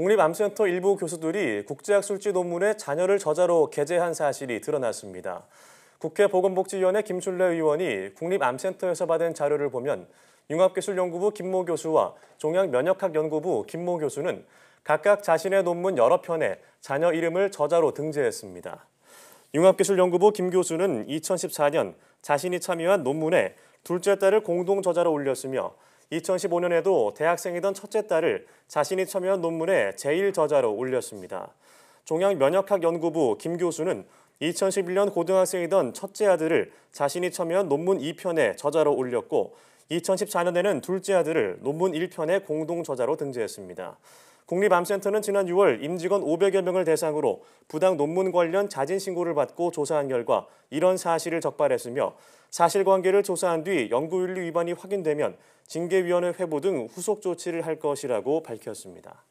국립암센터 일부 교수들이 국제학술지 논문에 자녀를 저자로 게재한 사실이 드러났습니다. 국회 보건복지위원회 김출래 의원이 국립암센터에서 받은 자료를 보면 융합기술연구부 김모 교수와 종양면역학연구부 김모 교수는 각각 자신의 논문 여러 편에 자녀 이름을 저자로 등재했습니다. 융합기술연구부 김 교수는 2014년 자신이 참여한 논문에 둘째 딸을 공동 저자로 올렸으며 2015년에도 대학생이던 첫째 딸을 자신이 참여한 논문의 제1저자로 올렸습니다. 종양면역학연구부 김 교수는 2011년 고등학생이던 첫째 아들을 자신이 참여 논문 2편의 저자로 올렸고 2014년에는 둘째 아들을 논문 1편의 공동 저자로 등재했습니다. 국립암센터는 지난 6월 임직원 500여 명을 대상으로 부당 논문 관련 자진 신고를 받고 조사한 결과 이런 사실을 적발했으며 사실관계를 조사한 뒤 연구윤리 위반이 확인되면 징계위원회 회부 등 후속 조치를 할 것이라고 밝혔습니다.